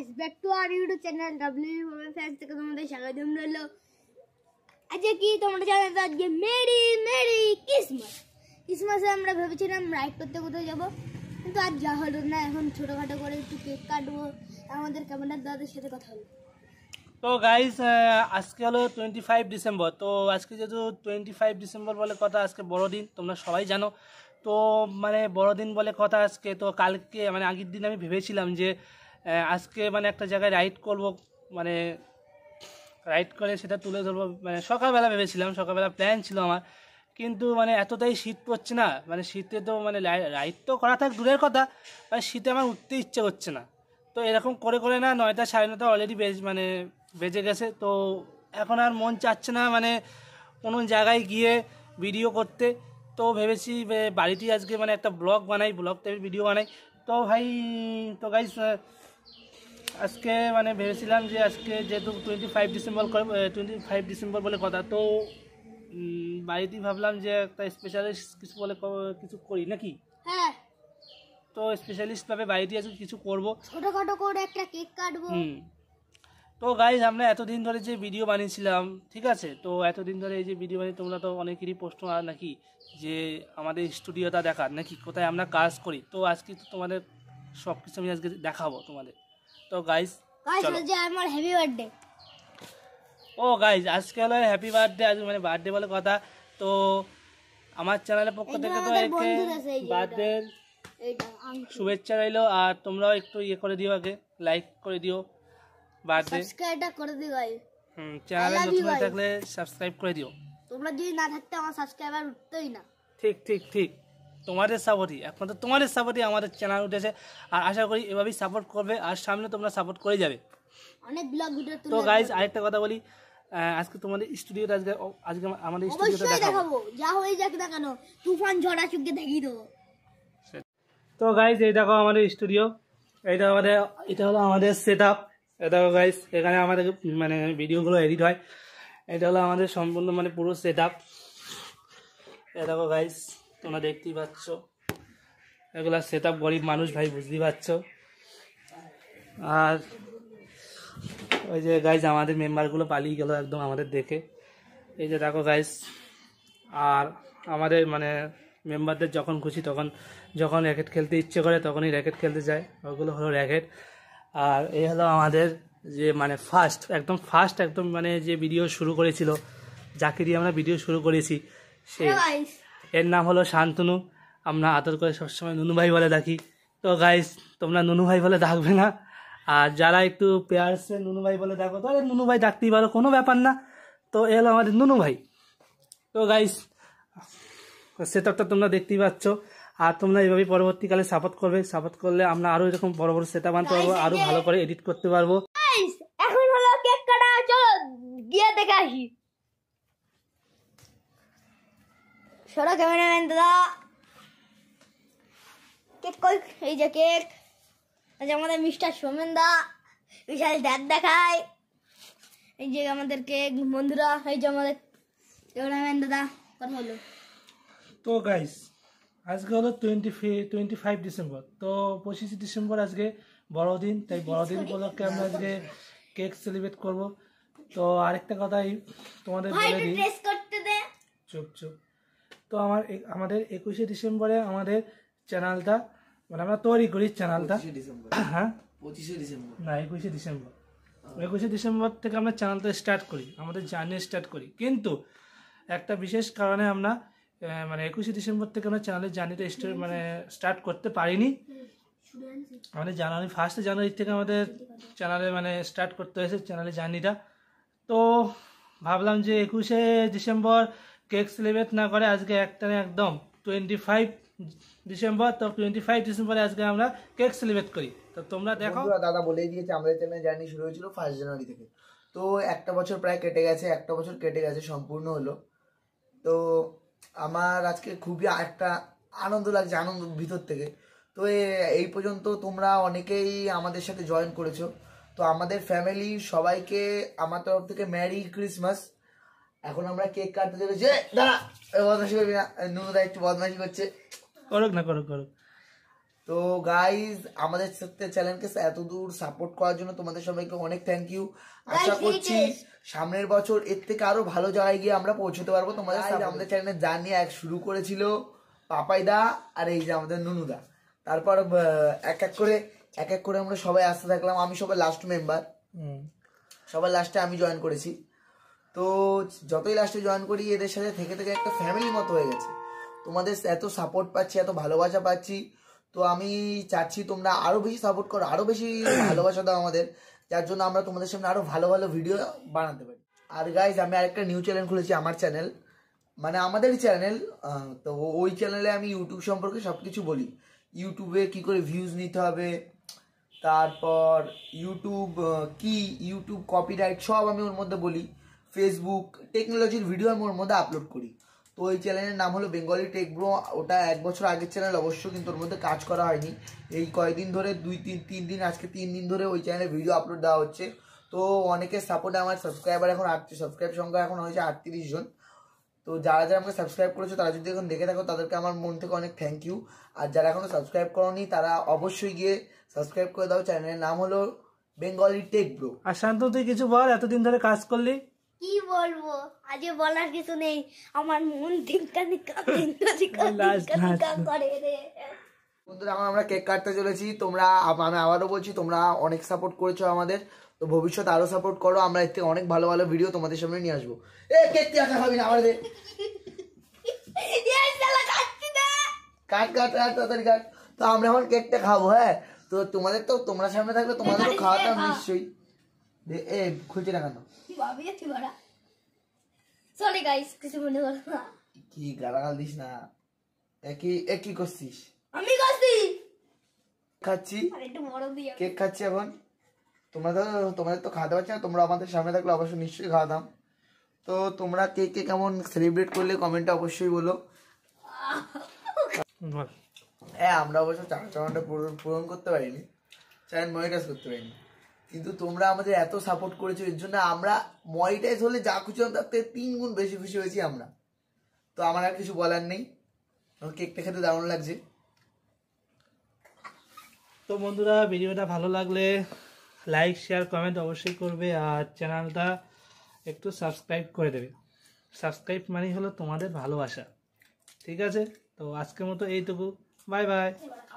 guys back to our YouTube channel W fans থেকে তোমাদের স্বাগতম রইল আজকে কি তোমরা জানেন তো আজকে মেরি মেরি ক্রিসমাস ক্রিসমাসে আমরা ভেবেছিলাম রাইড করতে কোথাও যাবো কিন্তু আর যা হলো না এখন ছোটোখাটো করে একটু কেক কাটবো আমাদের ক্যামেরার দাদার সাথে কথা হলো তো গাইস আজকে হলো টোয়েন্টি ফাইভ ডিসেম্বর তো আজকে যেহেতু টোয়েন্টি ফাইভ ডিসেম্বর বলে কথা আজকে বড়দিন তোমরা সবাই জানো তো মানে বড়দিন বলে কথা আজকে তো কালকে মানে আগের দিন আমি ভেবেছিলাম যে আজকে মানে একটা জায়গায় রাইড করব মানে রাইড করে সেটা তুলে ধরবো মানে সকালবেলা ভেবেছিলাম সকালবেলা প্ল্যান ছিল আমার কিন্তু মানে এতটাই শীত পড়ছে না মানে শীতে তো মানে রাইড তো করা থাক দূরের কথা মানে শীতে আমার উঠতে ইচ্ছে করছে না তো এরকম করে করে না নয়টা সাড়ে নটা অলরেডি বেজ মানে বেজে গেছে তো এখন আর মন চাচ্ছে না মানে কোনো জায়গায় গিয়ে ভিডিও করতে তো ভেবেছি বাড়িটি আজকে মানে একটা ব্লগ বানাই ব্লগ টাইপের ভিডিও বানাই তো ভাই তো গাইস আজকে মানে ভেবেছিলাম যে আজকে যেহেতু twenty five December twenty five December বলে কথা তো বাড়িতেই ভাবলাম যে একটা স্পেশালিস্ট কিছু বলে কিছু করি নাকি হ্যাঁ তো স্পেশালিস্ট ভাবে বাড়িতে কিছু করবো ছোটখাটো করে একটা কেক কাটবো হুম তো গাইজ আমরা এতদিন ধরে যে ভিডিও বানিয়েছিলাম ঠিক আছে তো এতদিন ধরে এই যে ভিডিও বানিয়ে তোমরা তো অনেকেরই প্রশ্ন আর নাকি যে আমাদের স্টুডিওটা দেখার নাকি কোথায় আমরা কাজ করি তো আজকে তো তোমাদের সব কিছু আমি আজকে দেখাবো তোমাদের তো গাইজ আমার হ্যাপি বার্থডে ও গাইজ আজকে হলো হ্যাপি বার্থডে আজ মানে বার্থডে বলে কথা তো আমার চ্যানেলের পক্ষ থেকে তো একে বার্থডে শুভেচ্ছা রইলো আর তোমরাও একটু ইয়ে করে দিও আগে লাইক করে দিও বাদ দে সাবস্ক্রাইবটা করে দিও ভাই হুম চ্যানেলে নতুন হয়ে থাকলে সাবস্ক্রাইব করে দিও তোমরা যদি না থাকতে আমার সাবস্ক্রাইবার উঠতোই না ঠিক ঠিক ঠিক তোমাদের সাপোর্টই একমাত্র তোমাদের সাপোর্টই আমাদের চ্যানেল উঠেছে আর আশা করি এভাবেই সাপোর্ট করবে আর সামনে তোমরা সাপোর্ট করে যাবে অনেক ব্লগ ভিডিও তো গাইজ আরেকটা কথা বলি আজকে তোমাদের স্টুডিওতে আজকে আজকে আমাদের স্টুডিওতে দেখাবো যা হয়ে যাক না কেন তুফান ঝড় আসুককে দেখিয়ে দেবো তো গাইজ এই দেখো আমাদের স্টুডিও এইটা আমাদের এটা হলো আমাদের সেট আপ দেখো গাইস এখানে আমাদের মানে ভিডিওগুলো এডিট হয় এটা হলো আমাদের সম্পূর্ণ মানে পুরো সেট আপ দেখো গাইস তোমরা দেখতেই পাচ্ছ এগুলা সেট আপ গরিব মানুষ ভাই বুঝতেই পারছো আর ওই যে গাইজ আমাদের মেম্বারগুলো পালিয়ে গেল একদম আমাদের দেখে এই যে দেখো গাইস আর আমাদের মানে মেম্বারদের যখন খুশি তখন যখন র্যাকেট খেলতে ইচ্ছে করে তখনই র্যাকেট খেলতে যায় ওগুলো হলো র্যাকেট আর এই হলো আমাদের যে মানে ফার্স্ট একদম ফার্স্ট একদম মানে যে ভিডিও শুরু করেছিল যাকে দিয়ে আমরা ভিডিও শুরু করেছি সে এর নাম হলো শান্তনু আমরা আদর করে সবসময় নুনু ভাই বলে ডাকি তো গাইস তোমরা নুনু ভাই বলে ডাকবে না আর যারা একটু পেয়ারসে নুনু ভাই বলে ডাকো তাহলে নুনু ভাই ডাকতেই পারো কোনো ব্যাপার না তো এ হলো আমাদের নুনু ভাই তো গাইস সেটআপটা তোমরা দেখতেই পাচ্ছ আর তোমরা এইভাবে পরবর্তীকালে সাপোর্ট করবে সাপোর্ট করলে আমরা আরো এরকম বড় বড় সেটা বানতে পারবো আরো ভালো করে এডিট করতে পারবো এখন হলো কেক কাটা চলো গিয়ে দেখে আসি সরো ক্যামেরাম্যান দাদা কেক কই এই যে কেক আজ আমাদের মিস্টার সোমেন দা বিশাল দাঁত দেখায় এই যে আমাদের কেক বন্ধুরা এই যে আমাদের ক্যামেরাম্যান দাদা কথা হলো তো গাইস আজকে হলো টোয়েন্টি টোয়েন্টি ফাইভ ডিসেম্বর তো পঁচিশে ডিসেম্বর আজকে বড়দিন তাই বড়দিন উপলক্ষে আমরা আজকে কেক সেলিব্রেট করব তো আরেকটা কথাই তোমাদের বলে দিই চুপ চুপ তো আমার আমাদের একুশে ডিসেম্বরে আমাদের চ্যানেলটা মানে আমরা তৈরি করি চ্যানেলটা হ্যাঁ পঁচিশে ডিসেম্বর না একুশে ডিসেম্বর একুশে ডিসেম্বর থেকে আমরা চ্যানেলটা স্টার্ট করি আমাদের জার্নি স্টার্ট করি কিন্তু একটা বিশেষ কারণে আমরা মানে একুশে ডিসেম্বর থেকে আমরা চ্যানেলের জার্নিটা মানে স্টার্ট করতে পারিনি আমাদের জানুয়ারি ফার্স্ট জানুয়ারি থেকে আমাদের চ্যানেলে মানে স্টার্ট করতে হয়েছে চ্যানেলের জার্নিটা তো ভাবলাম যে একুশে ডিসেম্বর কেক সেলিব্রেট না করে আজকে একটানে একদম টোয়েন্টি ফাইভ ডিসেম্বর তো টোয়েন্টি ফাইভ ডিসেম্বরে আজকে আমরা কেক সেলিব্রেট করি তো তোমরা দেখো দাদা বলেই দিয়েছে আমাদের চ্যানেল জার্নি শুরু হয়েছিল ফার্স্ট জানুয়ারি থেকে তো একটা বছর প্রায় কেটে গেছে একটা বছর কেটে গেছে সম্পূর্ণ হলো তো আমার আজকে খুবই একটা আনন্দ লাগছে আনন্দ ভিতর থেকে তো এই পর্যন্ত তোমরা অনেকেই আমাদের সাথে জয়েন করেছো তো আমাদের ফ্যামিলি সবাইকে আমার তরফ থেকে ম্যারি ক্রিসমাস এখন আমরা কেক কাটতে দেবে যে দাঁড়া বদমাসি করবি না নুনুদা একটু বদমাসি করছে করুক না করুক করুক তো গাইজ আমাদের চ্যানেলকে এত দূর সাপোর্ট করার জন্য তোমাদের সবাইকে অনেক থ্যাংক ইউ আশা করছি সামনের বছর এর থেকে আরো ভালো জায়গায় গিয়ে আমরা পৌঁছতে পারবো তোমাদের আমাদের চ্যানেলে জার্নি এক শুরু করেছিল পাপাইদা আর এই যে আমাদের নুনুদা তারপর এক এক করে এক এক করে আমরা সবাই আসতে থাকলাম আমি সবাই লাস্ট মেম্বার সবার লাস্টে আমি জয়েন করেছি তো যতই লাস্টে জয়েন করি এদের সাথে থেকে থেকে একটা ফ্যামিলি মতো হয়ে গেছে তোমাদের এত সাপোর্ট পাচ্ছি এত ভালোবাসা পাচ্ছি তো আমি চাচ্ছি তোমরা আরও বেশি সাপোর্ট করো আরও বেশি ভালোবাসা দাও আমাদের যার জন্য আমরা তোমাদের সামনে আরও ভালো ভালো ভিডিও বানাতে পারি আর গাইজ আমি আরেকটা নিউ চ্যানেল খুলেছি আমার চ্যানেল মানে আমাদের চ্যানেল তো ওই চ্যানেলে আমি ইউটিউব সম্পর্কে সব কিছু বলি ইউটিউবে কি করে ভিউজ নিতে হবে তারপর ইউটিউব কি ইউটিউব কপিরাইট সব আমি ওর মধ্যে বলি ফেসবুক টেকনোলজির ভিডিও আমি ওর মধ্যে আপলোড করি তো ওই চ্যানেলের নাম হলো বেঙ্গলি টেক ব্রো ওটা এক বছর আগের চ্যানেল অবশ্য কিন্তু ওর মধ্যে কাজ করা হয়নি এই কয়েকদিন ধরে দুই তিন তিন দিন আজকে তিন দিন ধরে ওই চ্যানেলে ভিডিও আপলোড দেওয়া হচ্ছে তো অনেকের সাপোর্টে আমার সাবস্ক্রাইবার এখন আটত্রিশ সাবস্ক্রাইব সংখ্যা এখন হয়েছে আটত্রিশ জন তো যারা যারা আমাকে সাবস্ক্রাইব করেছো তারা যদি এখন দেখে থাকো তাদেরকে আমার মন থেকে অনেক থ্যাংক ইউ আর যারা এখনও সাবস্ক্রাইব করনি তারা অবশ্যই গিয়ে সাবস্ক্রাইব করে দাও চ্যানেলের নাম হলো বেঙ্গলি টেক ব্রো আর শান্ত তুই কিছু বল এতদিন ধরে কাজ করলি কি বলবো আজকে বলার কিছু নেই আমার মন ধিক্কা করে বন্ধুরা এখন আমরা কেক কাটতে চলেছি তোমরা আমি আবারও বলছি তোমরা অনেক সাপোর্ট করেছো আমাদের তো ভবিষ্যৎ আরও সাপোর্ট করো আমরা এর থেকে অনেক ভালো ভালো ভিডিও তোমাদের সামনে নিয়ে আসবো এ কেক তুই আসা খাবি না আমাদের কাট কাট কাট তাড়াতাড়ি কাট তো আমরা এখন কেকটা খাবো হ্যাঁ তো তোমাদের তো তোমরা সামনে থাকলে তোমাদেরও খাওয়াতাম নিশ্চয়ই এ খুলছে না কেন গাইস কিছু কি গালাগাল দিস না একই একই করছিস আমি করছি খাচ্ছি কেক খাচ্ছি এখন তোমরা তো তোমাদের তো না তোমরা আমাদের সামনে থাকলে অবশ্যই নিশ্চয়ই খাওয়া দাম তো তোমরা কে কেমন সেলিব্রেট করলে অবশ্যই বলো হ্যাঁ আমরা অবশ্য চার চারটা পূরণ করতে পারিনি চাই মহিলা করতে পারিনি কিন্তু তোমরা আমাদের এত সাপোর্ট করেছো এর জন্য আমরা মনিটাইজ হলে যা খুশি হন তার থেকে তিন গুণ বেশি খুশি হয়েছি আমরা তো আমার আর কিছু বলার নেই কেকটা খেতে দারুণ লাগছে তো বন্ধুরা ভিডিওটা ভালো লাগলে লাইক শেয়ার কমেন্ট অবশ্যই করবে আর চ্যানেলটা একটু সাবস্ক্রাইব করে দেবে সাবস্ক্রাইব মানেই হলো তোমাদের ভালোবাসা ঠিক আছে তো আজকের মতো এইটুকু বাই বাই